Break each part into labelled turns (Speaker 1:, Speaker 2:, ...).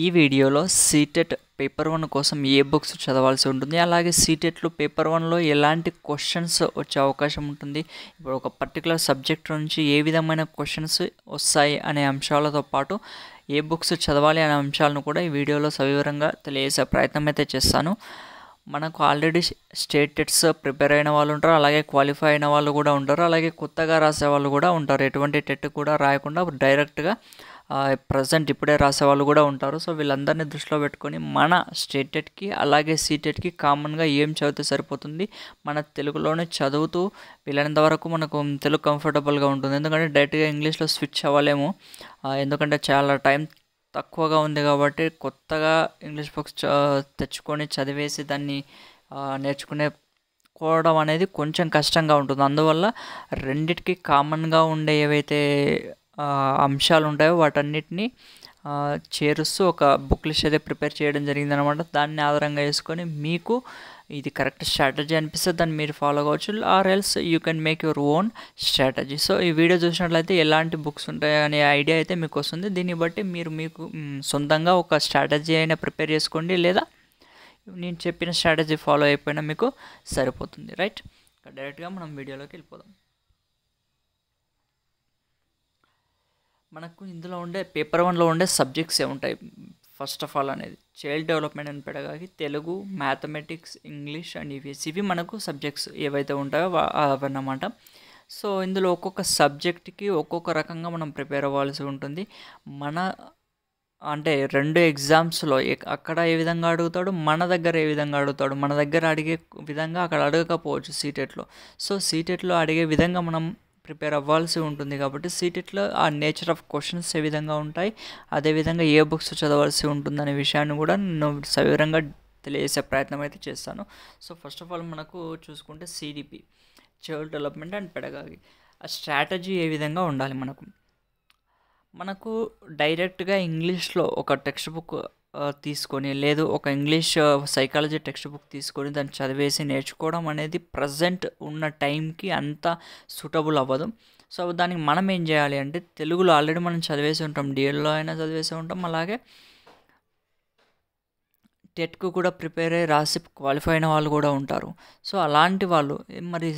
Speaker 1: ఈ వీడియోలో CTET paper one కోసం ఏ బుక్స్ చదవాల్సి ఉంటుంది అలాగే సీటెట్లో పేపర్ వన్లో ఎలాంటి క్వశ్చన్స్ వచ్చే అవకాశం ఉంటుంది ఇప్పుడు ఒక పర్టికులర్ సబ్జెక్ట్ నుంచి ఏ విధమైన క్వశ్చన్స్ వస్తాయి అనే అంశాలతో పాటు ఏ బుక్స్ చదవాలి అనే అంశాలను కూడా ఈ వీడియోలో సవివరంగా తెలియజేసే ప్రయత్నం అయితే చేస్తాను మనకు ఆల్రెడీ స్టేట్ టెట్స్ ప్రిపేర్ అయిన వాళ్ళు ఉంటారు అలాగే క్వాలిఫై అయిన వాళ్ళు కూడా ఉంటారు అలాగే కొత్తగా రాసే వాళ్ళు కూడా ఉంటారు ఎటువంటి టెట్ కూడా రాయకుండా డైరెక్ట్గా ప్రజెంట్ ఇప్పుడే రాసే వాళ్ళు కూడా ఉంటారు సో వీళ్ళందరినీ దృష్టిలో పెట్టుకొని మన స్టేటెడ్కి అలాగే సీటెడ్కి కామన్గా ఏం చదివితే సరిపోతుంది మన తెలుగులోనే చదువుతూ వీలైనంత వరకు మనకు తెలుగు కంఫర్టబుల్గా ఉంటుంది ఎందుకంటే డైరెక్ట్గా ఇంగ్లీష్లో స్విచ్ అవ్వలేము ఎందుకంటే చాలా టైం తక్కువగా ఉంది కాబట్టి కొత్తగా ఇంగ్లీష్ బుక్స్ తెచ్చుకొని చదివేసి దాన్ని నేర్చుకునే కోవడం అనేది కొంచెం కష్టంగా ఉంటుంది అందువల్ల రెండిటికి కామన్గా ఉండే ఏవైతే అంశాలు ఉంటాయో వాటన్నిటిని చేరుస్తూ ఒక బుక్ లిస్ట్ అయితే ప్రిపేర్ చేయడం జరిగిందనమాట దాన్ని ఆధారంగా వేసుకొని మీకు ఇది కరెక్ట్ స్ట్రాటజీ అనిపిస్తే దాన్ని మీరు ఫాలో కావచ్చు or else you can make your own strategy so ఈ వీడియో చూసినట్లయితే ఎలాంటి బుక్స్ ఉంటాయి అనే ఐడియా అయితే మీకు వస్తుంది దీన్ని బట్టి మీరు మీకు సొంతంగా ఒక స్ట్రాటజీ అయినా ప్రిపేర్ చేసుకోండి లేదా నేను చెప్పిన స్ట్రాటజీ ఫాలో అయిపోయినా మీకు సరిపోతుంది రైట్ డైరెక్ట్గా మనం వీడియోలోకి వెళ్ళిపోదాం మనకు ఇందులో ఉండే పేపర్ వన్లో ఉండే సబ్జెక్ట్స్ ఉంటాయి ఫస్ట్ ఆఫ్ ఆల్ అనేది చైల్డ్ డెవలప్మెంట్ అని పెడగాకి Telugu mathematics English and EVS ఇవి మనకు సబ్జెక్ట్స్ ఏవైతే ఉంటాయో అవన్నమాట సో ఇందులో ఒక్కొక్క సబ్జెక్ట్కి ఒక్కొక్క రకంగా మనం ప్రిపేర్ అవ్వాల్సి ఉంటుంది మన అంటే రెండు ఎగ్జామ్స్లో అక్కడ ఏ విధంగా అడుగుతాడు మన దగ్గర ఏ విధంగా అడుగుతాడు మన దగ్గర అడిగే విధంగా అక్కడ అడగకపోవచ్చు సీటెట్లో సో సీటెట్లో అడిగే విధంగా మనం ప్రిపేర్ అవ్వాల్సి ఉంటుంది కాబట్టి సీటెట్లో ఆ నేచర్ ఆఫ్ క్వశ్చన్స్ ఏ విధంగా ఉంటాయి అదేవిధంగా ఏ బుక్స్ చదవాల్సి ఉంటుందనే విషయాన్ని కూడా నేను సవివరంగా తెలియజేసే ప్రయత్నం అయితే చేస్తాను సో ఫస్ట్ ఆఫ్ ఆల్ మనకు చూసుకుంటే CDP child development and pedagogy ఆ స్ట్రాటజీ ఏ విధంగా ఉండాలి మనకు మనకు డైరెక్ట్గా ఇంగ్లీష్లో ఒక టెక్స్ట్ బుక్ తీసుకొని లేదు ఒక ఇంగ్లీష్ సైకాలజీ టెక్స్ట్ బుక్ తీసుకొని దాన్ని చదివేసి నేర్చుకోవడం అనేది ప్రజెంట్ ఉన్న టైంకి అంత సూటబుల్ అవ్వదు సో దానికి మనం ఏం చేయాలి అంటే తెలుగులో ఆల్రెడీ మనం చదివేసి ఉంటాం డిఎల్లో అయినా చదివేసి ఉంటాం అలాగే టెట్కు కూడా ప్రిపేర్ అయ్యి రాసి క్వాలిఫై అయిన వాళ్ళు కూడా ఉంటారు సో అలాంటి వాళ్ళు మరి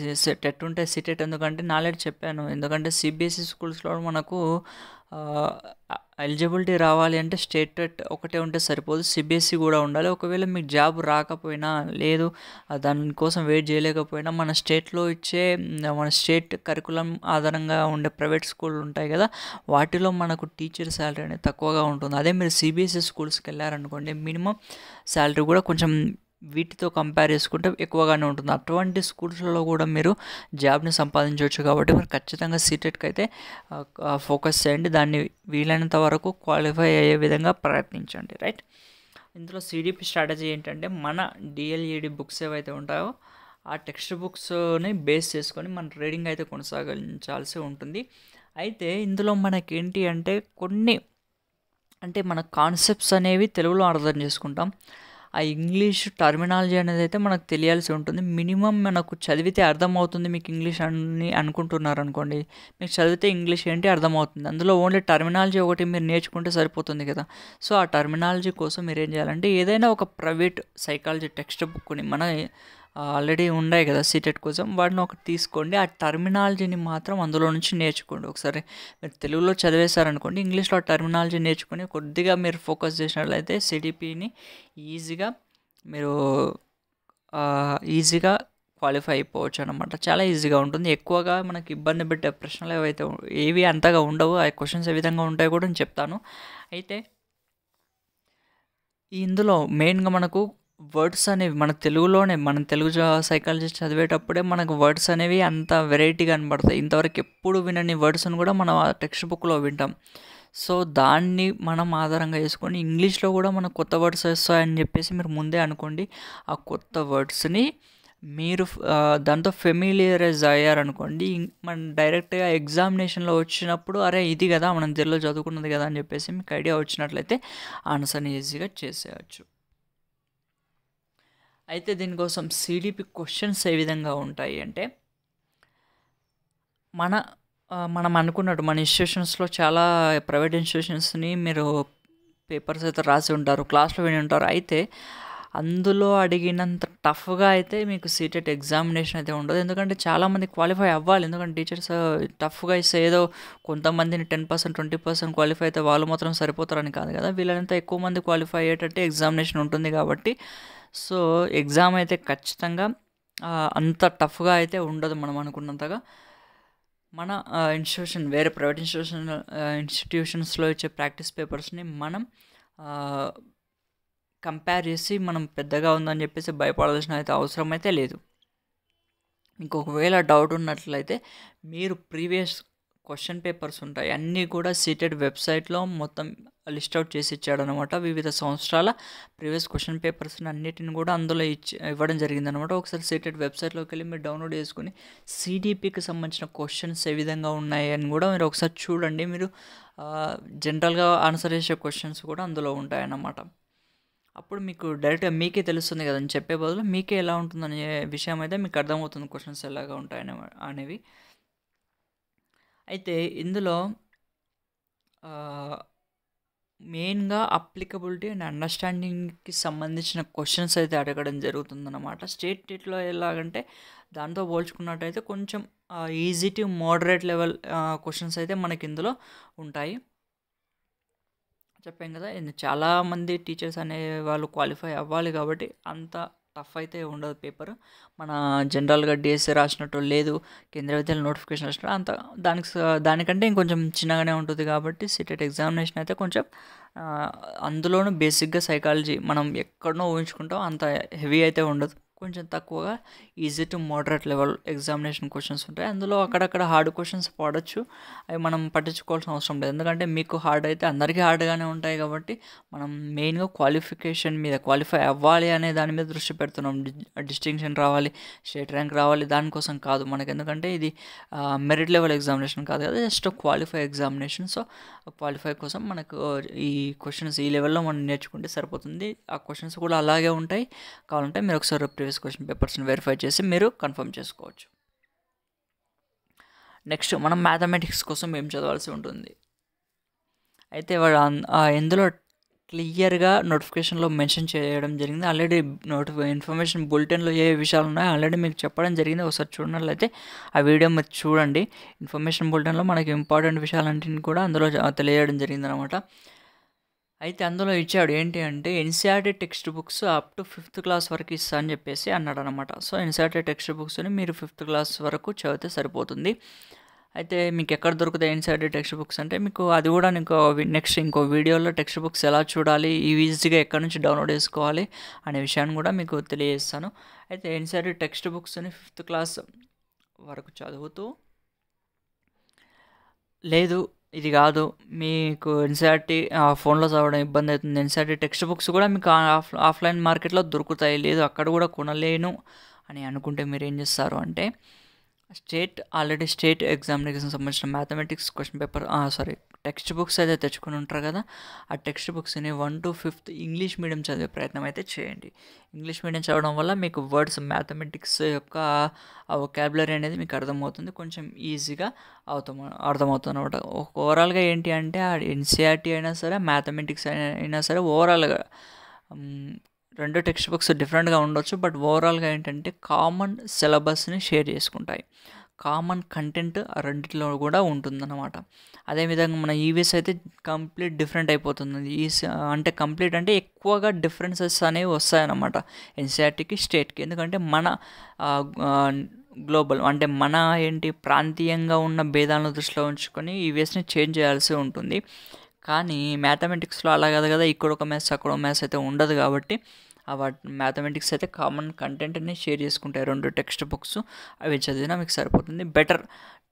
Speaker 1: టెట్ ఉంటే సిటెట్ ఎందుకంటే నాలెడ్జ్ చెప్పాను ఎందుకంటే సిబిఎస్ఈ స్కూల్స్లో మనకు ఎలిజిబిలిటీ రావాలి అంటే స్టేట్ ఒకటే ఉంటే సరిపోదు సిబిఎస్సి e కూడా ఉండాలి ఒకవేళ మీకు జాబ్ రాకపోయినా లేదు దానికోసం వెయిట్ చేయలేకపోయినా మన స్టేట్లో ఇచ్చే మన స్టేట్ కరికులం ఆధారంగా ఉండే ప్రైవేట్ స్కూల్ ఉంటాయి కదా వాటిలో మనకు టీచర్ శాలరీ అనేది తక్కువగా ఉంటుంది అదే మీరు సిబిఎస్సి స్కూల్స్కి e వెళ్ళారనుకోండి మినిమం శాలరీ కూడా కొంచెం వీటితో కంపేర్ చేసుకుంటే ఎక్కువగానే ఉంటుంది అటువంటి స్కూల్స్లో కూడా మీరు జాబ్ని సంపాదించవచ్చు కాబట్టి మీరు ఖచ్చితంగా సీటెట్కి e అయితే ఫోకస్ చేయండి దాన్ని వీలైనంత వరకు క్వాలిఫై అయ్యే విధంగా ప్రయత్నించండి రైట్ ఇందులో సిడిపి స్ట్రాటజీ ఏంటంటే మన డిఎల్ఈడి బుక్స్ e ఏవైతే ఉంటాయో ఆ టెక్స్ట్ బుక్స్ని బేస్ చేసుకొని మన రీడింగ్ అయితే కొనసాగించాల్సి ఉంటుంది అయితే ఇందులో మనకేంటి అంటే కొన్ని అంటే మన కాన్సెప్ట్స్ అనేవి తెలుగులో అర్థం చేసుకుంటాం ఆ ఇంగ్లీష్ టర్మినాలజీ అనేది అయితే మనకు తెలియాల్సి ఉంటుంది మినిమం మనకు చదివితే అర్థమవుతుంది మీకు ఇంగ్లీష్ అని అనుకుంటున్నారు అనుకోండి మీకు చదివితే ఇంగ్లీష్ ఏంటి అర్థమవుతుంది అందులో ఓన్లీ టర్మినాలజీ ఒకటి మీరు నేర్చుకుంటే సరిపోతుంది కదా సో ఆ టర్మినాలజీ కోసం మీరు ఏం చేయాలంటే ఏదైనా ఒక ప్రైవేట్ సైకాలజీ టెక్స్ట్ బుక్ని మన ఆల్రెడీ ఉన్నాయి కదా సీటెట్ కోసం వాటిని ఒకటి తీసుకోండి ఆ టర్మినాలజీని మాత్రం అందులో నుంచి నేర్చుకోండి ఒకసారి మీరు తెలుగులో చదివేశారనుకోండి ఇంగ్లీష్లో ఆ టర్మినాలజీ నేర్చుకుని కొద్దిగా మీరు ఫోకస్ చేసినట్లయితే సిడిపిని ఈజీగా మీరు ఈజీగా క్వాలిఫై అయిపోవచ్చు అనమాట చాలా ఈజీగా ఉంటుంది ఎక్కువగా మనకి ఇబ్బంది పెట్టే ప్రశ్నలు ఏవైతే ఏవి అంతగా ఉండవు ఆ క్వశ్చన్స్ ఏ విధంగా ఉంటాయో కూడా నేను చెప్తాను అయితే ఇందులో మెయిన్గా మనకు వర్డ్స్ అనేవి మన తెలుగులోనే మనం తెలుగు సైకాలజీ చదివేటప్పుడే మనకు వర్డ్స్ అనేవి అంత వెరైటీగా కనబడతాయి ఇంతవరకు ఎప్పుడు వినని వర్డ్స్ని కూడా మనం ఆ టెక్స్ట్ బుక్లో వింటాం సో దాన్ని మనం ఆధారంగా వేసుకొని ఇంగ్లీష్లో కూడా మనకు కొత్త వర్డ్స్ వస్తాయని చెప్పేసి మీరు ముందే అనుకోండి ఆ కొత్త వర్డ్స్ని మీరు దాంతో ఫెమిలియరైజ్ అయ్యారనుకోండి మనం డైరెక్ట్గా ఎగ్జామినేషన్లో వచ్చినప్పుడు అరే ఇది కదా మనం తెలుగులో చదువుకున్నది కదా అని చెప్పేసి మీకు ఐడియా వచ్చినట్లయితే ఆన్సర్ని ఈజీగా చేసేయచ్చు అయితే దీనికోసం సిడిపి క్వశ్చన్స్ ఏ విధంగా ఉంటాయి అంటే మన మనం అనుకున్నట్టు మన ఇన్స్టిట్యూషన్స్లో చాలా ప్రైవేట్ ఇన్స్టిట్యూషన్స్ని మీరు పేపర్స్ అయితే రాసి ఉంటారు క్లాస్లో విని ఉంటారు అయితే అందులో అడిగినంత టఫ్గా అయితే మీకు సీటెట్ ఎగ్జామినేషన్ e అయితే ఉండదు ఎందుకంటే చాలామంది క్వాలిఫై అవ్వాలి ఎందుకంటే టీచర్స్ టఫ్గా ఇస్తే ఏదో కొంతమందిని ten percent twenty percent qualify అయితే వాళ్ళు మాత్రం సరిపోతారని కాదు కదా వీళ్ళంతా ఎక్కువ మంది క్వాలిఫై అయ్యేటట్టు ఎగ్జామినేషన్ ఉంటుంది కాబట్టి సో ఎగ్జామ్ అయితే ఖచ్చితంగా అంత టఫ్గా అయితే ఉండదు మనం అనుకున్నంతగా మన ఇన్స్టిట్యూషన్ వేరే ప్రైవేట్ ఇన్స్టిట్యూషన్ ఇన్స్టిట్యూషన్స్లో ఇచ్చే ప్రాక్టీస్ పేపర్స్ని మనం కంపేర్ చేసి మనం పెద్దగా ఉందని చెప్పేసి భయపడాల్సిన అయితే అవసరం అయితే లేదు ఇంకొకవేళ డౌట్ ఉన్నట్లయితే మీరు ప్రీవియస్ క్వశ్చన్ పేపర్స్ ఉంటాయి అన్నీ కూడా సీటెడ్ వెబ్సైట్లో మొత్తం లిస్ట్ అవుట్ చేసి ఇచ్చాడు అనమాట వివిధ సంవత్సరాల ప్రీవియస్ క్వశ్చన్ పేపర్స్ని అన్నిటిని కూడా అందులో ఇచ్చి ఇవ్వడం జరిగిందనమాట ఒకసారి సీటెడ్ వెబ్సైట్లోకి వెళ్ళి మీరు డౌన్లోడ్ చేసుకుని సిడిపికి సంబంధించిన క్వశ్చన్స్ ఏ విధంగా ఉన్నాయి అని కూడా మీరు ఒకసారి చూడండి మీరు జనరల్గా ఆన్సర్ చేసే క్వశ్చన్స్ కూడా అందులో ఉంటాయన్నమాట అప్పుడు మీకు డైరెక్ట్గా మీకే తెలుస్తుంది కదా అని చెప్పే బదులు మీకే ఎలా ఉంటుందనే విషయం అయితే మీకు అర్థమవుతుంది క్వశ్చన్స్ ఎలాగా ఉంటాయని అనేవి అయితే ఇందులో మెయిన్గా అప్లికబిలిటీ అండ్ అండర్స్టాండింగ్కి సంబంధించిన క్వశ్చన్స్ అయితే అడగడం జరుగుతుందన్నమాట స్టేట్ టెట్లో ఎలాగంటే దాంతో పోల్చుకున్నట్టయితే కొంచెం easy to moderate level questions అయితే మనకి ఇందులో ఉంటాయి చెప్పాం కదా చాలామంది టీచర్స్ అనే వాళ్ళు క్వాలిఫై అవ్వాలి కాబట్టి అంత టఫ్ అయితే ఉండదు పేపర్ మన జనరల్గా డిఎస్ఏ రాసినట్టు లేదు కేంద్ర విద్యాలయ నోటిఫికేషన్ రాసినట్టు అంత దానికి దానికంటే ఇంకొంచెం చిన్నగానే ఉంటుంది కాబట్టి సిటెట్ ఎగ్జామినేషన్ అయితే కొంచెం అందులోనూ బేసిక్గా సైకాలజీ మనం ఎక్కడనో ఊహించుకుంటాం అంత హెవీ అయితే ఉండదు కొంచెం తక్కువగా easy to moderate level examination questions ఉంటాయి అందులో అక్కడక్కడ హార్డ్ క్వశ్చన్స్ పడవచ్చు అవి మనం పట్టించుకోవాల్సిన అవసరం లేదు ఎందుకంటే మీకు హార్డ్ అయితే అందరికీ హార్డ్గానే ఉంటాయి కాబట్టి మనం మెయిన్గా క్వాలిఫికేషన్ మీద క్వాలిఫై అవ్వాలి అనే దాని మీద దృష్టి పెడుతున్నాం డిస్టింక్షన్ రావాలి స్టేట్ ర్యాంక్ రావాలి దానికోసం కాదు మనకు ఎందుకంటే ఇది మెరిట్ లెవెల్ ఎగ్జామినేషన్ కాదు కదా just qualify examination so qualify కోసం మనకు ఈ క్వశ్చన్స్ ఈ లెవెల్లో మనం నేర్చుకుంటే సరిపోతుంది ఆ క్వశ్చన్స్ కూడా అలాగే ఉంటాయి కావాలంటే మీరు ఒకసారి ప్రీవియస్ క్వశ్చన్ పేపర్స్ని వెరిఫై చేసి మీరు కన్ఫర్మ్ చేసుకోవచ్చు నెక్స్ట్ మనం మ్యాథమెటిక్స్ కోసం ఏం చదవాల్సి ఉంటుంది అయితే వాళ్ళు ఇందులో క్లియర్గా నోటిఫికేషన్లో మెన్షన్ చేయడం జరిగింది ఆల్రెడీ నోటిఫి ఇన్ఫర్మేషన్ బులెటిన్లో ఏ విషయాలు ఉన్నాయో ఆల్రెడీ మీకు చెప్పడం జరిగింది ఒకసారి చూడనట్లయితే ఆ వీడియో మీరు చూడండి ఇన్ఫర్మేషన్ బులెటిన్లో మనకి ఇంపార్టెంట్ విషయాలన్నింటినీ కూడా అందులో తెలియజేయడం జరిగింది అనమాట అయితే అందులో ఇచ్చాడు ఏంటి అంటే NCERT e text books up to fifth class వరకు ఇస్తా అని చెప్పేసి అన్నాడు అనమాట సో ఎన్సీఆర్టీ e టెక్స్ట్ బుక్స్ని మీరు ఫిఫ్త్ క్లాస్ వరకు చదివితే సరిపోతుంది అయితే మీకు ఎక్కడ దొరుకుతాయి ఇన్సైడ్ టెక్స్ట్ బుక్స్ అంటే మీకు అది కూడా ఇంకో నెక్స్ట్ ఇంకో వీడియోలో టెక్స్ట్ బుక్స్ ఎలా చూడాలి ఈజీగా ఎక్కడి నుంచి డౌన్లోడ్ చేసుకోవాలి అనే విషయాన్ని కూడా మీకు తెలియజేస్తాను అయితే ఇన్సైడ్ టెక్స్ట్ బుక్స్ని ఫిఫ్త్ క్లాస్ వరకు చదువుతూ లేదు ఇది కాదు మీకు ఎన్సీఆర్టీ ఫోన్లో చదవడం ఇబ్బంది అవుతుంది ఎన్సీఆర్టీ టెక్స్ట్ బుక్స్ కూడా మీకు ఆఫ్ ఆఫ్లైన్ మార్కెట్లో దొరుకుతాయి లేదు అక్కడ కూడా కొనలేను అని అనుకుంటే మీరు ఏం చేస్తారు అంటే స్టేట్ ఆల్రెడీ స్టేట్ ఎగ్జామినేషన్ సంబంధించిన mathematics question paper sorry text books అయితే తెచ్చుకుని ఉంటారు కదా ఆ టెక్స్ట్ బుక్స్ని one to fifth English medium చదివే ప్రయత్నం అయితే చేయండి ఇంగ్లీష్ మీడియం చదవడం వల్ల మీకు వర్డ్స్ మ్యాథమెటిక్స్ యొక్క ఆ వొకాబులరీ అనేది మీకు అర్థమవుతుంది కొంచెం ఈజీగా అవుతాం అర్థమవుతుంది అనమాట ఓవరాల్గా ఏంటి అంటే ఎన్సీఆర్టీ అయినా సరే మ్యాథమెటిక్స్ అయినా సరే ఓవరాల్గా రెండు టెక్స్ట్ బుక్స్ డిఫరెంట్గా ఉండొచ్చు బట్ ఓవరాల్గా ఏంటంటే కామన్ సిలబస్ని షేర్ చేసుకుంటాయి కామన్ కంటెంట్ ఆ రెండిట్లో కూడా ఉంటుందన్నమాట అదేవిధంగా మన ఈవీఎస్ అయితే కంప్లీట్ డిఫరెంట్ అయిపోతుంది ఈ అంటే కంప్లీట్ అంటే ఎక్కువగా డిఫరెన్సెస్ అనేవి వస్తాయన్నమాట ఎన్సీఆర్టీకి స్టేట్కి ఎందుకంటే మన గ్లోబల్ అంటే మన ఏంటి ప్రాంతీయంగా ఉన్న భేదాలను దృష్టిలో ఉంచుకొని ఈవీఎస్ని చేంజ్ చేయాల్సి ఉంటుంది కానీ మ్యాథమెటిక్స్లో అలా కాదు కదా ఇక్కడ ఒక మ్యాథ్స్ అక్కడ ఒక మ్యాథ్స్ అయితే ఉండదు కాబట్టి మ్యాథమెటిక్స్ అయితే కామన్ కంటెంట్ని షేర్ చేసుకుంటాయి రెండు టెక్స్ట్ బుక్స్ అవి చదివినా మీకు సరిపోతుంది better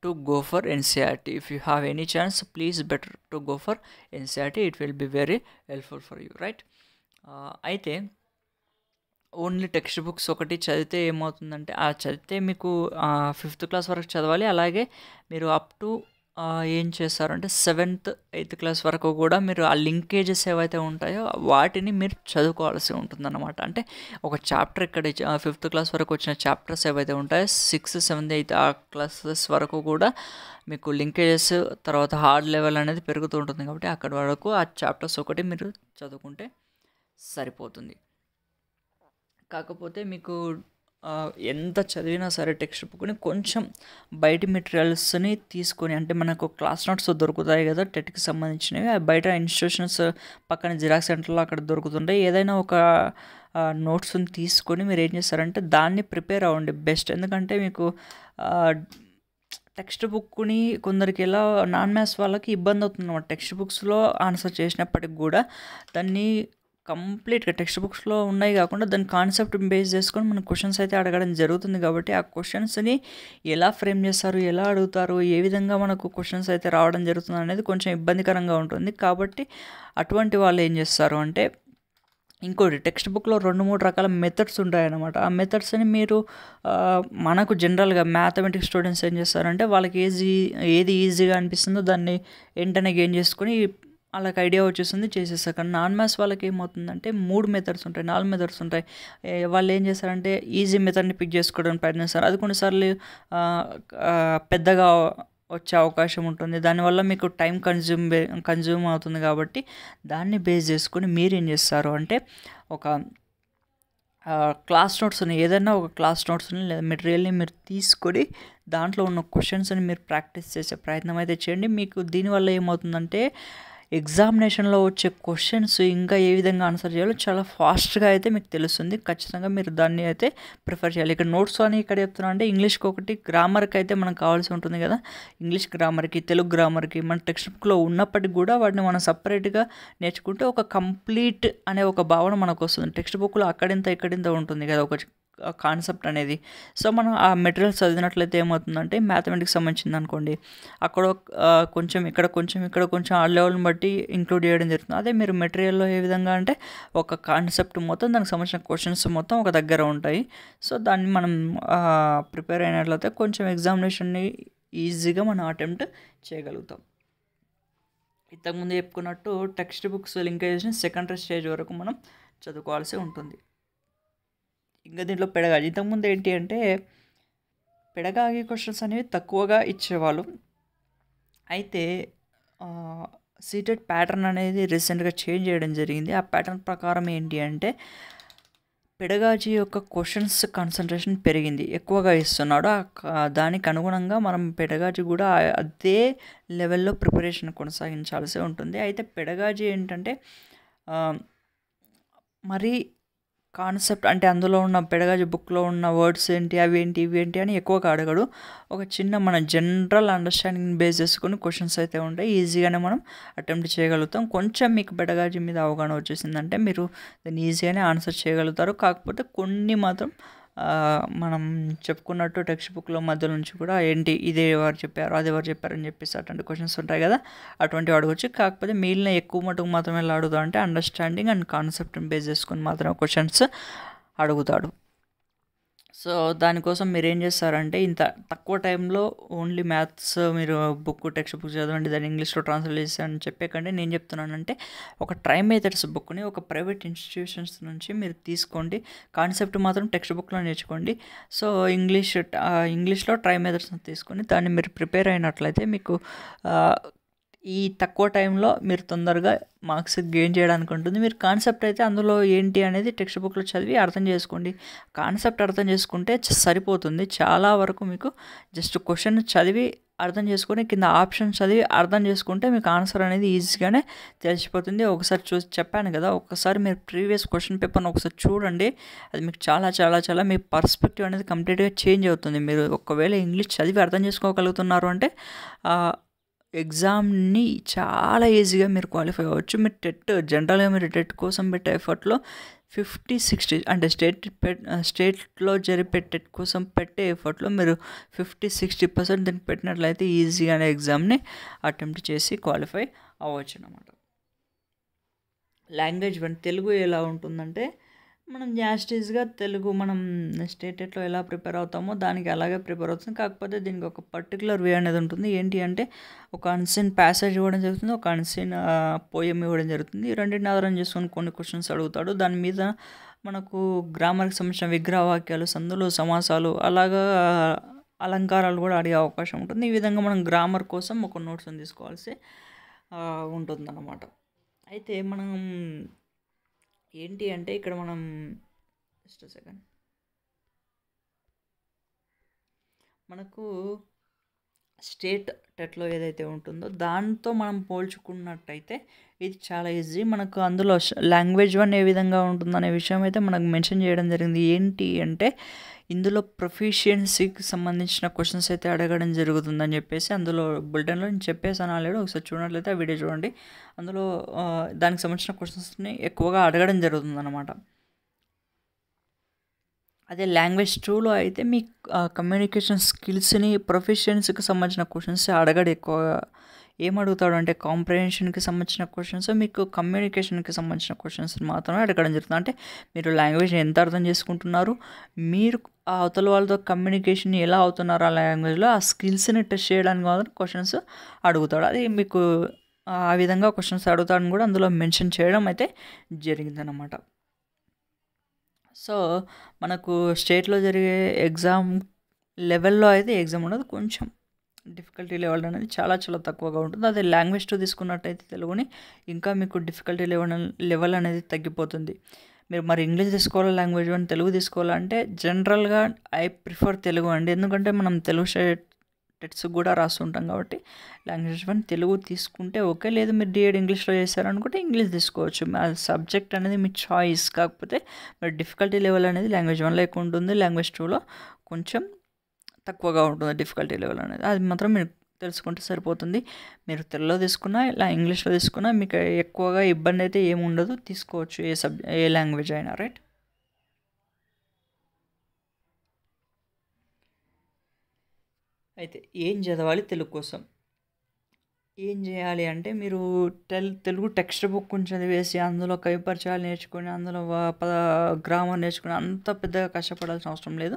Speaker 1: to go for NCERT if you have any chance please better to go for NCERT it will be very helpful for you right అయితే ఓన్లీ టెక్స్ట్ బుక్స్ ఒకటి చదివితే ఏమవుతుందంటే ఆ చదివితే మీకు ఫిఫ్త్ క్లాస్ వరకు చదవాలి అలాగే మీరు అప్ టు ఏం చేస్తారంటే సెవెంత్ ఎయిత్ క్లాస్ వరకు కూడా మీరు ఆ లింకేజెస్ ఏవైతే ఉంటాయో వాటిని మీరు చదువుకోవాల్సి ఉంటుందన్నమాట అంటే ఒక చాప్టర్ ఇక్కడ ఫిఫ్త్ క్లాస్ వరకు వచ్చిన చాప్టర్స్ ఏవైతే ఉంటాయో సిక్స్త్ సెవెంత్ ఎయిత్ ఆ క్లాసెస్ వరకు కూడా మీకు లింకేజెస్ తర్వాత హార్డ్ లెవెల్ అనేది పెరుగుతూ ఉంటుంది కాబట్టి అక్కడ వరకు ఆ చాప్టర్స్ ఒకటి మీరు చదువుకుంటే సరిపోతుంది కాకపోతే మీకు ఎంత చదివినా సరే టెక్స్ట్ బుక్ని కొంచెం బయట మెటీరియల్స్ని తీసుకొని అంటే మనకు క్లాస్ నోట్స్ దొరుకుతాయి కదా టెట్కి సంబంధించినవి బయట ఇన్స్టిట్యూషన్స్ పక్కన జిరాక్స్ సెంటర్లో అక్కడ దొరుకుతుంటాయి ఏదైనా ఒక నోట్స్ని తీసుకొని మీరు ఏం చేస్తారంటే దాన్ని ప్రిపేర్ అవ్వండి బెస్ట్ ఎందుకంటే మీకు టెక్స్ట్ బుక్ని కొందరికి ఎలా నాన్ మ్యాథ్స్ వాళ్ళకి ఇబ్బంది అవుతుంది అన్నమాట టెక్స్ట్ బుక్స్లో ఆన్సర్ చేసినప్పటికి కూడా దాన్ని కంప్లీట్గా టెక్స్ట్ బుక్స్లో ఉన్నాయి కాకుండా దాని కాన్సెప్ట్ బేస్ చేసుకొని మనం క్వశ్చన్స్ అయితే అడగడం జరుగుతుంది కాబట్టి ఆ క్వశ్చన్స్ని ఎలా ఫ్రేమ్ చేస్తారు ఎలా అడుగుతారు ఏ విధంగా మనకు క్వశ్చన్స్ అయితే రావడం జరుగుతుంది అనేది కొంచెం ఇబ్బందికరంగా ఉంటుంది కాబట్టి అటువంటి వాళ్ళు ఏం చేస్తారు అంటే ఇంకోటి టెక్స్ట్ బుక్లో రెండు మూడు రకాల మెథడ్స్ ఉంటాయన్నమాట ఆ మెథడ్స్ని మీరు మనకు జనరల్గా మ్యాథమెటిక్స్ స్టూడెంట్స్ ఏం చేస్తారంటే వాళ్ళకి ఏజీ ఏది ఈజీగా అనిపిస్తుందో దాన్ని వెంటనే గెయిన్ చేసుకొని వాళ్ళకి ఐడియా వచ్చేస్తుంది చేసేస్తారు కానీ నాన్ మ్యాథ్స్ వాళ్ళకి ఏమవుతుందంటే మూడు మెథడ్స్ ఉంటాయి నాలుగు మెథడ్స్ ఉంటాయి వాళ్ళు ఏం చేస్తారంటే ఈజీ మెథడ్ని పిక్ చేసుకోవడానికి ప్రయత్నిస్తారు అది కొన్నిసార్లు పెద్దగా వచ్చే అవకాశం ఉంటుంది దానివల్ల మీకు టైం కన్జ్యూమ్ కన్జ్యూమ్ అవుతుంది కాబట్టి దాన్ని బేస్ చేసుకొని మీరు ఏం చేస్తారు అంటే ఒక క్లాస్ నోట్స్ని ఏదైనా ఒక క్లాస్ నోట్స్ని లేదా మెటీరియల్ని మీరు తీసుకొని దాంట్లో ఉన్న క్వశ్చన్స్ని మీరు ప్రాక్టీస్ చేసే ప్రయత్నం అయితే చేయండి మీకు దీనివల్ల ఏమవుతుందంటే ఎగ్జామినేషన్లో వచ్చే క్వశ్చన్స్ ఇంకా ఏ విధంగా ఆన్సర్ చేయాలో చాలా ఫాస్ట్గా అయితే మీకు తెలుస్తుంది ఖచ్చితంగా మీరు దాన్ని అయితే ప్రిఫర్ చేయాలి ఇక్కడ నోట్స్ అని ఇక్కడ చెప్తున్నా అంటే ఇంగ్లీష్కి ఒకటి గ్రామర్కి అయితే మనకు కావాల్సి ఉంటుంది కదా ఇంగ్లీష్ గ్రామర్కి తెలుగు గ్రామర్కి మన టెక్స్ట్ బుక్లో ఉన్నప్పటికి కూడా వాటిని మనం సపరేట్గా నేర్చుకుంటే ఒక కంప్లీట్ అనే ఒక భావన మనకు వస్తుంది టెక్స్ట్ బుక్లో అక్కడింత ఇక్కడింత ఉంటుంది కదా ఒక కాన్సెప్ట్ అనేది సో మనం ఆ మెటీరియల్స్ చదివినట్లయితే ఏమవుతుందంటే మ్యాథమెటిక్స్ సంబంధించింది అనుకోండి అక్కడ కొంచెం ఇక్కడ కొంచెం ఇక్కడ కొంచెం ఆ లెవెల్ని బట్టి ఇంక్లూడ్ చేయడం జరుగుతుంది అదే మీరు మెటీరియల్లో ఏ విధంగా అంటే ఒక కాన్సెప్ట్ మొత్తం దానికి సంబంధించిన క్వశ్చన్స్ మొత్తం ఒక దగ్గర ఉంటాయి సో దాన్ని మనం ప్రిపేర్ అయినట్లయితే కొంచెం ఎగ్జామినేషన్ని ఈజీగా మనం అటెంప్ట్ చేయగలుగుతాం ఇంతకుముందు చెప్పుకున్నట్టు text books linkage secondary stage వరకు మనం చదువుకోవాల్సి ఉంటుంది ఇంకా దీంట్లో పెడగాలి ఇంతకుముందు ఏంటి అంటే పెడగాగి క్వశ్చన్స్ అనేవి తక్కువగా ఇచ్చేవాళ్ళు అయితే సీటెడ్ ప్యాటర్న్ అనేది రీసెంట్గా చేంజ్ చేయడం జరిగింది ఆ ప్యాటర్న్ ప్రకారం ఏంటి అంటే పెడగాజీ యొక్క క్వశ్చన్స్ కాన్సన్ట్రేషన్ పెరిగింది ఎక్కువగా ఇస్తున్నాడు దానికి అనుగుణంగా మనం పెడగాజీ కూడా అదే లెవెల్లో ప్రిపరేషన్ కొనసాగించాల్సి ఉంటుంది అయితే పెడగాజీ ఏంటంటే మరీ కాన్సెప్ట్ అంటే అందులో ఉన్న పెడగాజు బుక్లో ఉన్న వర్డ్స్ ఏంటి అవి ఏంటి ఇవి ఏంటి అని ఎక్కువగా అడగడు ఒక చిన్న మన జనరల్ అండర్స్టాండింగ్ బేస్ చేసుకుని క్వశ్చన్స్ అయితే ఉంటాయి ఈజీగానే మనం అటెంప్ట్ చేయగలుగుతాం కొంచెం మీకు పెడగాజు మీద అవగాహన వచ్చేసిందంటే మీరు దాన్ని ఈజీగానే ఆన్సర్ చేయగలుగుతారు కాకపోతే కొన్ని మాత్రం మనం చెప్పుకున్నట్టు టెక్స్ట్ బుక్లో మధ్య నుంచి కూడా ఏంటి ఇదే ఎవరు చెప్పారు అది ఎవరు చెప్పారని చెప్పేసి అటువంటి క్వశ్చన్స్ ఉంటాయి కదా అటువంటి అడగొచ్చు కాకపోతే మిగిలిన ఎక్కువ మటుకు మాత్రమే ఎలా అడుగుతా అంటే అండర్స్టాండింగ్ అండ్ కాన్సెప్ట్ని బేస్ చేసుకుని మాత్రమే క్వశ్చన్స్ అడుగుతాడు సో దానికోసం మీరు ఏం చేస్తారంటే ఇంత తక్కువ టైంలో ఓన్లీ మ్యాథ్స్ మీరు బుక్ టెక్స్ట్ బుక్ చదవండి దాన్ని ఇంగ్లీష్లో ట్రాన్స్లేట్ చేసి అని కంటే నేను చెప్తున్నానంటే ఒక ట్రై మెథడ్స్ బుక్ని ఒక ప్రైవేట్ ఇన్స్టిట్యూషన్స్ నుంచి మీరు తీసుకోండి కాన్సెప్ట్ మాత్రం టెక్స్ట్ బుక్లో నేర్చుకోండి సో ఇంగ్లీష్ ఇంగ్లీష్లో ట్రై మెథడ్స్ తీసుకొని దాన్ని మీరు ప్రిపేర్ అయినట్లయితే మీకు ఈ తక్కువ టైంలో మీరు తొందరగా మార్క్స్ గెయిన్ చేయడానికి ఉంటుంది మీరు కాన్సెప్ట్ అయితే అందులో ఏంటి అనేది టెక్స్ట్ బుక్లో చదివి అర్థం చేసుకోండి కాన్సెప్ట్ అర్థం చేసుకుంటే సరిపోతుంది చాలా వరకు మీకు జస్ట్ క్వశ్చన్ చదివి అర్థం చేసుకుని కింద ఆప్షన్ చదివి అర్థం చేసుకుంటే మీకు ఆన్సర్ అనేది ఈజీగానే తెలిసిపోతుంది ఒకసారి చూసి చెప్పాను కదా ఒకసారి మీరు ప్రీవియస్ క్వశ్చన్ పేపర్ని ఒకసారి చూడండి అది మీకు చాలా చాలా చాలా మీ పర్స్పెక్టివ్ అనేది కంప్లీట్గా చేంజ్ అవుతుంది మీరు ఒకవేళ ఇంగ్లీష్ చదివి అర్థం చేసుకోగలుగుతున్నారు అంటే ఎగ్జామ్ని చాలా ఈజీగా మీరు క్వాలిఫై అవ్వచ్చు మీరు టెట్ జనరల్గా మీరు టెట్ కోసం పెట్టే ఎఫర్ట్లో ఫిఫ్టీ సిక్స్టీ అంటే స్టేట్ స్టేట్లో జరిపే టెట్ కోసం పెట్టే ఎఫర్ట్లో మీరు ఫిఫ్టీ సిక్స్టీ పర్సెంట్ దీన్ని పెట్టినట్లయితే ఈజీగానే ఎగ్జామ్ని అటెంప్ట్ చేసి క్వాలిఫై అవ్వచ్చు అనమాట లాంగ్వేజ్ వన్ తెలుగు ఎలా ఉంటుందంటే మనం యాస్టీజ్గా తెలుగు మనం స్టేటెట్లో ఎలా ప్రిపేర్ అవుతామో దానికి అలాగే ప్రిపేర్ అవుతుంది కాకపోతే దీనికి ఒక పర్టికులర్ వే అనేది ఉంటుంది ఏంటి అంటే ఒక అన్సీన్ ప్యాసేజ్ ఇవ్వడం జరుగుతుంది ఒక అన్సీన్ పోయం ఇవ్వడం జరుగుతుంది రెండింటిని ఆధారం చేసుకొని కొన్ని క్వశ్చన్స్ అడుగుతాడు దాని మీద మనకు గ్రామర్కి సంబంధించిన విగ్రహ వాక్యాలు సందులు సమాసాలు అలాగా అలంకారాలు కూడా అడిగే అవకాశం ఉంటుంది ఈ విధంగా మనం గ్రామర్ కోసం ఒక నోట్స్ని తీసుకోవాల్సి ఉంటుందన్నమాట అయితే మనం ఏంటి అంటే ఇక్కడ మనం జస్ట్ సెకండ్ మనకు స్టేట్ టెట్లో ఏదైతే ఉంటుందో దాంతో మనం పోల్చుకున్నట్టయితే ఇది చాలా ఈజీ మనకు అందులో లాంగ్వేజ్ వన్ ఏ విధంగా ఉంటుందనే విషయం అయితే మనకు మెన్షన్ చేయడం జరిగింది ఏంటి అంటే ఇందులో ప్రొఫిషియన్సీకి సంబంధించిన క్వశ్చన్స్ అయితే అడగడం జరుగుతుందని చెప్పేసి అందులో బులెటిన్లో నేను చెప్పేసాను ఆల్రెడీ ఒకసారి చూడట్లయితే ఆ వీడియో చూడండి అందులో దానికి సంబంధించిన క్వశ్చన్స్ని ఎక్కువగా అడగడం జరుగుతుందన్నమాట అదే లాంగ్వేజ్ టూలో అయితే మీ కమ్యూనికేషన్ స్కిల్స్ని ప్రొఫెషన్స్కి సంబంధించిన క్వశ్చన్స్ అడగడు ఎక్కువగా ఏమడుగుతాడు అంటే కాంప్రహెన్షన్కి సంబంధించిన క్వశ్చన్స్ మీకు కమ్యూనికేషన్కి సంబంధించిన క్వశ్చన్స్ మాత్రమే అడగడం జరుగుతుంది అంటే మీరు లాంగ్వేజ్ ఎంత అర్థం చేసుకుంటున్నారు మీరు ఆ అవతల వాళ్ళతో కమ్యూనికేషన్ ఎలా అవుతున్నారు ఆ లాంగ్వేజ్లో ఆ స్కిల్స్ని టెస్ట్ చేయడానికి మాత్రం క్వశ్చన్స్ అడుగుతాడు అది మీకు ఆ విధంగా క్వశ్చన్స్ అడుగుతాడని కూడా అందులో మెన్షన్ చేయడం అయితే జరిగిందనమాట సో మనకు స్టేట్లో జరిగే ఎగ్జామ్ లెవెల్లో అయితే ఎగ్జామ్ ఉండదు కొంచెం డిఫికల్టీ లెవెల్ అనేది చాలా చాలా తక్కువగా ఉంటుంది అదే లాంగ్వేజ్ టూ తీసుకున్నట్టయితే తెలుగుని ఇంకా మీకు డిఫికల్టీ లెవెల్ లెవెల్ అనేది తగ్గిపోతుంది మీరు మరి ఇంగ్లీష్ తీసుకోవాలా లాంగ్వేజ్ అని తెలుగు తీసుకోవాలంటే జనరల్గా ఐ ప్రిఫర్ తెలుగు అండి ఎందుకంటే మనం తెలుగు టెట్స్ కూడా రాస్తుంటాం కాబట్టి లాంగ్వేజ్ వన్ తెలుగు తీసుకుంటే ఓకే లేదు మీరు డిఎడ్ ఇంగ్లీష్లో చేశారనుకుంటే ఇంగ్లీష్ తీసుకోవచ్చు ఆ సబ్జెక్ట్ అనేది మీ చాయిస్ కాకపోతే మీరు డిఫికల్టీ లెవెల్ అనేది లాంగ్వేజ్ వన్లో ఎక్కువ ఉంటుంది లాంగ్వేజ్ టూలో కొంచెం తక్కువగా ఉంటుంది డిఫికల్టీ లెవెల్ అనేది అది మాత్రం మీరు తెలుసుకుంటే సరిపోతుంది మీరు తెలుగులో తీసుకున్నా ఇలా ఇంగ్లీష్లో తీసుకున్నా మీకు ఎక్కువగా ఇబ్బంది అయితే ఏమి ఉండదు తీసుకోవచ్చు ఏ సబ్ ఏ లాంగ్వేజ్ అయినా రైట్ అయితే ఏం చదవాలి తెలుగు కోసం ఏం చేయాలి అంటే మీరు టెల్ తెలుగు టెక్స్ట్ బుక్ చదివేసి అందులో కవిపరిచయాలు నేర్చుకుని అందులో పద గ్రామర్ నేర్చుకుని అంత పెద్దగా కష్టపడాల్సిన అవసరం లేదు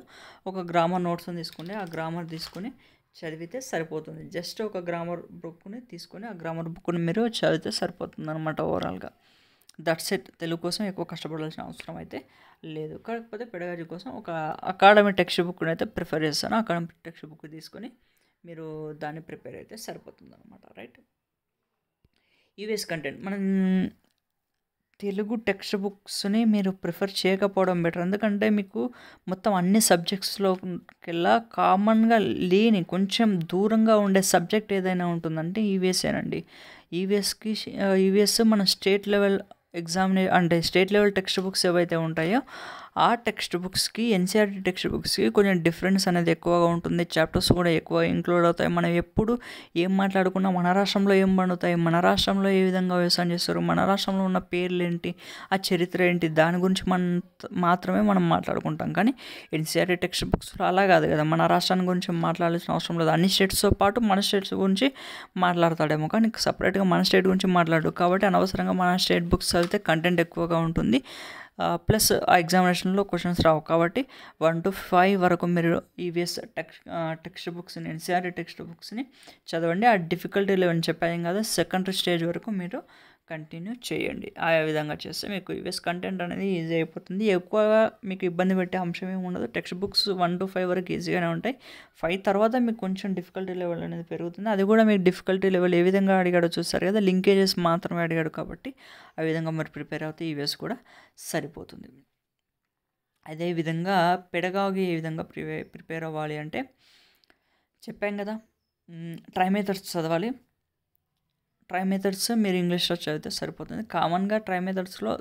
Speaker 1: ఒక గ్రామర్ నోట్స్ని తీసుకుని ఆ గ్రామర్ తీసుకుని చదివితే సరిపోతుంది జస్ట్ ఒక గ్రామర్ బుక్ని తీసుకొని ఆ గ్రామర్ బుక్ని మీరు చదివితే సరిపోతుంది అనమాట ఓవరాల్గా దట్స్ ఇట్ తెలుగు కోసం ఎక్కువ కష్టపడాల్సిన అవసరం అయితే లేదు కాకపోతే పెడగాజీ కోసం ఒక అకాడమిక్ టెక్స్ట్ బుక్ని అయితే ప్రిఫర్ చేస్తాను అకాడమిక్ టెక్స్ట్ బుక్ తీసుకొని మీరు దాన్ని ప్రిపేర్ అయితే సరిపోతుంది అనమాట రైట్ యూఎస్ కంటెంట్ మనం తెలుగు టెక్స్ట్ బుక్స్ని మీరు ప్రిఫర్ చేయకపోవడం బెటర్ ఎందుకంటే మీకు మొత్తం అన్ని సబ్జెక్ట్స్లో కెల్లా కామన్గా లేని కొంచెం దూరంగా ఉండే సబ్జెక్ట్ ఏదైనా ఉంటుందంటే ఈవీఎస్ఏనండి ఈవీఎస్కి ఈవీఎస్ uh, మన స్టేట్ లెవెల్ ఎగ్జామినే అంటే స్టేట్ లెవెల్ టెక్స్ట్ బుక్స్ ఏవైతే ఉంటాయో ఆ టెక్స్ట్ బుక్స్కి ఎన్సీఆర్టీ టెక్స్ట్ బుక్స్కి కొంచెం డిఫరెన్స్ అనేది ఎక్కువగా ఉంటుంది చాప్టర్స్ కూడా ఎక్కువ ఇంక్లూడ్ అవుతాయి మనం ఎప్పుడు ఏం మాట్లాడుకున్నా మన రాష్ట్రంలో ఏం పండుతాయి మన రాష్ట్రంలో ఏ విధంగా వ్యవసాయం చేస్తారు మన రాష్ట్రంలో ఉన్న పేర్లు ఏంటి ఆ చరిత్ర ఏంటి దాని గురించి మనం మాత్రమే మనం మాట్లాడుకుంటాం కానీ ఎన్సీఆర్టీ టెక్స్ట్ బుక్స్లో అలా కాదు కదా మన రాష్ట్రాన్ని గురించి మాట్లాడాల్సిన అవసరం లేదు అన్ని స్టేట్స్తో పాటు మన స్టేట్స్ గురించి మాట్లాడతాడేమో కానీ సపరేట్గా మన స్టేట్ గురించి మాట్లాడు కాబట్టి అనవసరంగా మన స్టేట్ బుక్స్ చదివితే కంటెంట్ ఎక్కువగా ఉంటుంది ప్లస్ ఆ ఎగ్జామినేషన్లో క్వశ్చన్స్ రావు కాబట్టి వన్ టు ఫైవ్ వరకు మీరు ఈవీఎస్ టెక్స్ట్ టెక్స్ట్ బుక్స్ని ఎన్సీఆర్టీ టెక్స్ట్ బుక్స్ని చదవండి ఆ డిఫికల్టీ లెవెన్ చెప్పాం కదా సెకండరీ స్టేజ్ వరకు మీరు కంటిన్యూ చేయండి ఆ విధంగా చేస్తే మీకు యూఎస్ కంటెంట్ అనేది ఈజీ అయిపోతుంది ఎక్కువగా మీకు ఇబ్బంది పెట్టే అంశం ఏమి ఉండదు text books one to five వరకు ఈజీగానే ఉంటాయి ఫైవ్ తర్వాత మీకు కొంచెం డిఫికల్టీ లెవెల్ అనేది పెరుగుతుంది అది కూడా మీకు డిఫికల్టీ లెవెల్ ఏ విధంగా అడిగాడో చూస్తారు కదా లింకేజెస్ మాత్రమే అడిగాడు కాబట్టి ఆ విధంగా మరి ప్రిపేర్ అవుతే ఈవీఎస్ కూడా సరిపోతుంది అదే విధంగా పెడగాగి ఏ విధంగా ప్రిపేర్ ప్రిపేర్ అవ్వాలి అంటే చెప్పాం కదా ట్రై ట్రైమేథర్స్ చదవాలి ట్రై మెథడ్స్ మీరు ఇంగ్లీష్లో చదివితే సరిపోతుంది కామన్గా ట్రై మెథడ్స్లో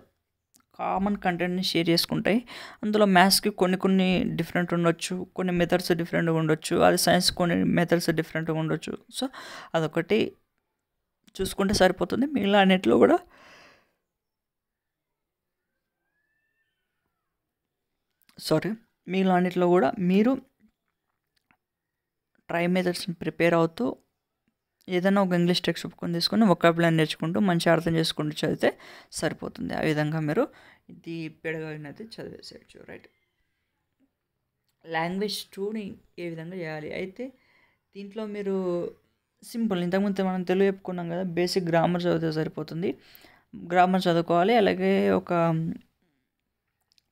Speaker 1: కామన్ కంటెంట్ని షేర్ చేసుకుంటాయి అందులో మ్యాథ్స్కి కొన్ని కొన్ని డిఫరెంట్ ఉండొచ్చు కొన్ని మెథడ్స్ డిఫరెంట్గా ఉండొచ్చు అది సైన్స్ కొన్ని మెథడ్స్ డిఫరెంట్గా ఉండొచ్చు సో అదొకటి చూసుకుంటే సరిపోతుంది మిగిలిన అన్నిట్లో కూడా సారీ మిగిలిన అన్నిట్లో కూడా మీరు ట్రై మెథడ్స్ని ప్రిపేర్ అవుతూ ఏదైనా ఒక ఇంగ్లీష్ టెక్స్ట్ బుక్ తీసుకొని ఒక ప్లాన్ నేర్చుకుంటూ మంచిగా అర్థం చేసుకుంటూ చదివితే సరిపోతుంది ఆ విధంగా మీరు ఇది పెడగలిగినది చదివేసేయచ్చు రైట్ లాంగ్వేజ్ టూని ఏ విధంగా చేయాలి అయితే దీంట్లో మీరు సింపుల్ ఇంతకుముందు మనం తెలుగు చెప్పుకున్నాం కదా బేసిక్ గ్రామర్ చదివితే సరిపోతుంది గ్రామర్ చదువుకోవాలి అలాగే ఒక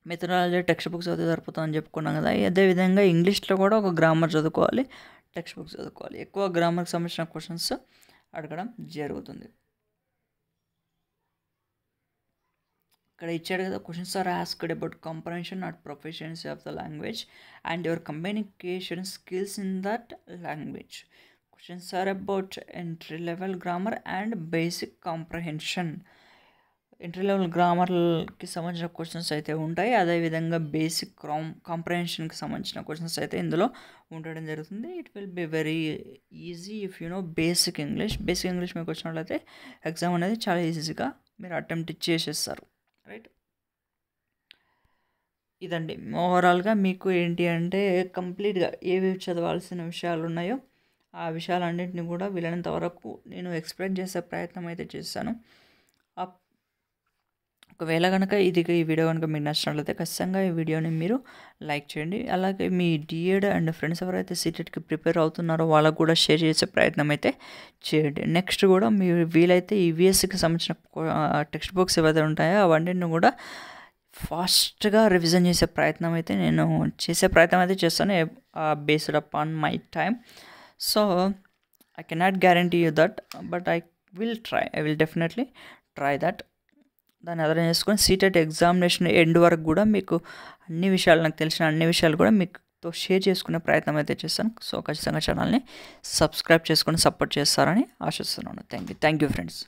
Speaker 1: మెథడాలజీ టెక్స్ట్ బుక్స్ చదివితే సరిపోతుంది అని చెప్పుకున్నాం కదా అదేవిధంగా ఇంగ్లీష్లో కూడా ఒక గ్రామర్ చదువుకోవాలి టెక్స్ట్ బుక్స్ చదువుకోవాలి ఎక్కువ గ్రామర్కి సంబంధించిన క్వశ్చన్స్ అడగడం జరుగుతుంది ఇక్కడ ఇచ్చాడు కదా questions are asked about comprehension at proficiency of the language and your communication skills in that language questions are about entry level grammar and basic comprehension entry level గ్రామర్కి సంబంధించిన క్వశ్చన్స్ అయితే ఉంటాయి అదేవిధంగా బేసిక్ క్రామ్ కాంప్రహెన్షన్కి సంబంధించిన questions అయితే ఇందులో ఉండడం జరుగుతుంది it will be very easy if you know basic English basic English మీకు వచ్చినట్లయితే ఎగ్జామ్ అనేది చాలా ఈజీగా మీరు అటెంప్ట్ చేసేస్తారు రైట్ ఇదండి ఓవరాల్గా మీకు ఏంటి అంటే కంప్లీట్గా ఏవి చదవాల్సిన విషయాలు ఉన్నాయో ఆ విషయాలన్నింటినీ కూడా వీలైనంత వరకు నేను ఎక్స్ప్లెయిన్ చేసే ప్రయత్నం అయితే చేశాను ఒకవేళ కనుక ఇది ఈ వీడియో కనుక మీకు నచ్చినట్లయితే ఖచ్చితంగా ఈ వీడియోని మీరు లైక్ చేయండి అలాగే మీ డిఎడ్ అండ్ ఫ్రెండ్స్ ఎవరైతే సీటెట్కి ప్రిపేర్ అవుతున్నారో వాళ్ళకు కూడా షేర్ చేసే ప్రయత్నం అయితే చేయండి నెక్స్ట్ కూడా మీరు వీలైతే ఈ సంబంధించిన టెక్స్ట్ బుక్స్ ఏవైతే ఉంటాయో అవన్నీ కూడా ఫాస్ట్గా రివిజన్ చేసే ప్రయత్నం అయితే నేను చేసే ప్రయత్నం అయితే చేస్తాను based up on my time so I cannot guarantee you that but I will try I will definitely try that దాన్ని అదనం చేసుకొని సీటెట్ ఎగ్జామినేషన్ ఎండ్ వరకు కూడా మీకు అన్ని విషయాలు నాకు తెలిసిన అన్ని విషయాలు కూడా మీతో షేర్ చేసుకునే ప్రయత్నం అయితే చేస్తాను సో ఖచ్చితంగా ఛానల్ని సబ్స్క్రైబ్ చేసుకొని సపోర్ట్ చేస్తారని ఆశిస్తున్నాను thank you thank you friends